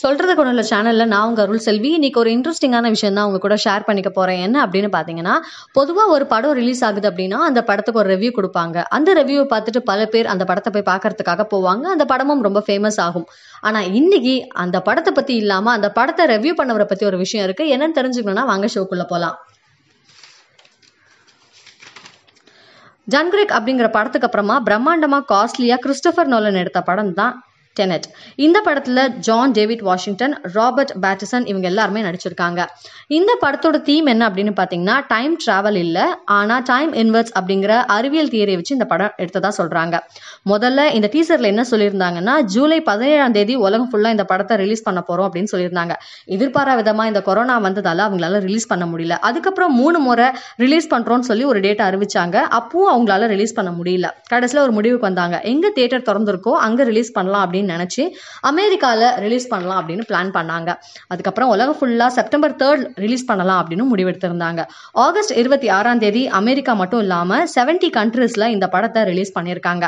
சொல்றதுக்கு உள்ள சேனலில் நான் உங்கள் அருள் செல்வி இன்றைக்கி ஒரு இன்ட்ரெஸ்டிங்கான விஷயம் தான் உங்க கூட ஷேர் பண்ணிக்க போகிறேன் என்ன அப்படின்னு பார்த்தீங்கன்னா பொதுவாக ஒரு படம் ரிலீஸ் ஆகுது அப்படின்னா அந்த படத்துக்கு ஒரு ரிவ்யூ கொடுப்பாங்க அந்த ரிவ்யூ பார்த்துட்டு பல பேர் அந்த படத்தை போய் பார்க்கறதுக்காக போவாங்க அந்த படமும் ரொம்ப ஃபேமஸ் ஆகும் ஆனால் இன்னைக்கு அந்த படத்தை பற்றி இல்லாமல் அந்த படத்தை ரிவ்யூ பண்ணவரை பற்றி ஒரு விஷயம் இருக்குது என்னன்னு தெரிஞ்சுக்கணும்னா வாங்க ஷோக்குள்ளே போகலாம் ஜான்கிரிக் அப்படிங்கிற படத்துக்கு அப்புறமா பிரம்மாண்டமாக காஸ்ட்லியாக கிறிஸ்டபர் நோலன் எடுத்த படம் தான் டெனட் இந்த படத்தில் John David Washington Robert Pattinson இவங்க எல்லாருமே நடிச்சிருக்காங்க இந்த படத்தோட தீம் என்ன அப்படின்னு பார்த்தீங்கன்னா டைம் ட்ராவல் இல்லை ஆனால் டைம் இன்வெர்ட்ஸ் அப்படிங்கிற அறிவியல் தியரியை வச்சு இந்த படம் எடுத்ததா சொல்கிறாங்க முதல்ல இந்த டீசர்ல என்ன சொல்லியிருந்தாங்கன்னா ஜூலை பதினேழாம் தேதி உலகம் ஃபுல்லாக இந்த படத்தை ரிலீஸ் பண்ண போகிறோம் அப்படின்னு சொல்லியிருந்தாங்க எதிர்பாரா விதமா இந்த கொரோனா வந்ததால் அவங்களால ரிலீஸ் பண்ண முடியல அதுக்கப்புறம் மூணு முறை ரிலீஸ் பண்றோம்னு சொல்லி ஒரு டேட்டை அறிவிச்சாங்க அப்பவும் அவங்களால ரிலீஸ் பண்ண முடியல கடைசியில் ஒரு முடிவுக்கு வந்தாங்க எங்கே தேட்டர் திறந்திருக்கோ அங்கே ரிலீஸ் பண்ணலாம் அப்படின்னு அப்படின்னு நினச்சி அமெரிக்காவில் ரிலீஸ் பண்ணலாம் அப்படின்னு பிளான் பண்ணாங்க அதுக்கப்புறம் உலகம் ஃபுல்லாக செப்டம்பர் தேர்ட் ரிலீஸ் பண்ணலாம் அப்படின்னு முடிவெடுத்திருந்தாங்க ஆகஸ்ட் இருபத்தி ஆறாம் தேதி அமெரிக்கா மட்டும் இல்லாமல் செவன்டி கண்ட்ரீஸில் இந்த படத்தை ரிலீஸ் பண்ணியிருக்காங்க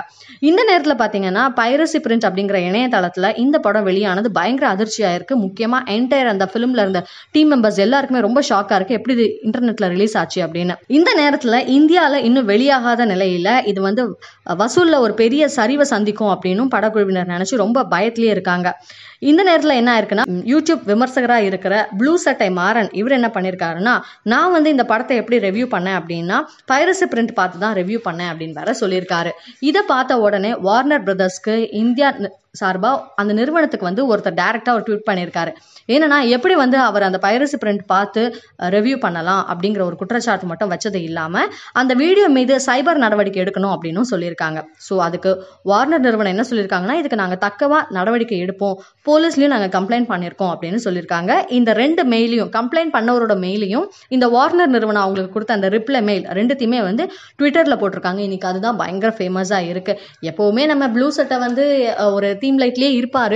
இந்த நேரத்தில் பார்த்தீங்கன்னா பைரசி பிரிண்ட் அப்படிங்கிற இணையதளத்தில் இந்த படம் வெளியானது பயங்கர அதிர்ச்சியாக இருக்குது முக்கியமாக என்டையர் அந்த ஃபிலிமில் இருந்த டீம் மெம்பர்ஸ் எல்லாருக்குமே ரொம்ப ஷாக்காக இருக்குது எப்படி இன்டர்நெட்டில் ரிலீஸ் ஆச்சு அப்படின்னு இந்த நேரத்தில் இந்தியாவில் இன்னும் வெளியாகாத நிலையில் இது வந்து வசூலில் ஒரு பெரிய சரிவை சந்திக்கும் அப்படின்னும் படக்குழுவினர் நினச்சி ரொம்ப பயத்திலேயே இருக்காங்க இந்த நேரத்தில் என்ன ஆயிருக்குன்னா யூடியூப் விமர்சகராக இருக்கிற ப்ளூ சட்டை மாறன் இவர் என்ன பண்ணியிருக்காருன்னா நான் வந்து இந்த படத்தை எப்படி ரிவ்யூ பண்ணேன் அப்படின்னா பைரசி பிரிண்ட் பார்த்து தான் ரிவ்யூ பண்ணேன் அப்படின்னு வேற சொல்லியிருக்காரு இதை பார்த்த உடனே வார்னர் பிரதர்ஸ்க்கு இந்தியா சார்பாக அந்த நிறுவனத்துக்கு வந்து ஒருத்தர் டேரெக்டாக ஒரு ட்வீட் பண்ணியிருக்காரு என்னன்னா எப்படி வந்து அவர் அந்த பைரசி பிரிண்ட் பார்த்து ரிவ்யூ பண்ணலாம் அப்படிங்கிற ஒரு குற்றச்சாட்டு மட்டும் வச்சது இல்லாமல் அந்த வீடியோ மீது சைபர் நடவடிக்கை எடுக்கணும் அப்படின்னு சொல்லியிருக்காங்க ஸோ அதுக்கு வார்னர் நிறுவனம் என்ன சொல்லியிருக்காங்கன்னா இதுக்கு நாங்கள் தக்கவா நடவடிக்கை எடுப்போம் போலீஸ்லயும் நாங்கள் கம்ப்ளைண்ட் பண்ணியிருக்கோம் அப்படின்னு சொல்லியிருக்காங்க இந்த ரெண்டு மெயிலையும் கம்ப்ளைண்ட் பண்ணவரோட மெயிலையும் இந்த வார்னர் நிறுவனம் அவங்களுக்கு கொடுத்த அந்த ரிப்ளை மெயில் ரெண்டுத்தையுமே வந்து ட்விட்டரில் போட்டிருக்காங்க இன்னைக்கு அதுதான் பயங்கர ஃபேமஸா இருக்குது எப்பவுமே நம்ம ப்ளூ சட்டை வந்து ஒரு ஸ்ட்ரீம் லைட்லேயே இருப்பார்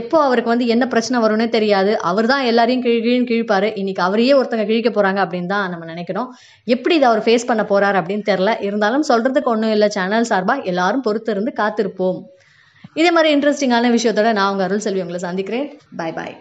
எப்போ அவருக்கு வந்து என்ன பிரச்சனை வரும்னே தெரியாது அவர் தான் எல்லாரையும் கிழி கிழின்னு கிழிப்பாரு இன்னைக்கு அவரையே ஒருத்தங்க கிழிக்க போறாங்க அப்படின்னு தான் நம்ம நினைக்கிறோம் எப்படி இதை அவர் ஃபேஸ் பண்ண போறாரு அப்படின்னு தெரில இருந்தாலும் சொல்றதுக்கு ஒன்றும் இல்லை சேனல் சார்பாக எல்லாரும் பொறுத்து இருந்து காத்திருப்போம் இதே மாதிரி இன்ட்ரெஸ்டிங்கான விஷயத்தோட நான் உங்கள் அருள் செல்வி உங்களை சந்திக்கிறேன் பாய் பாய்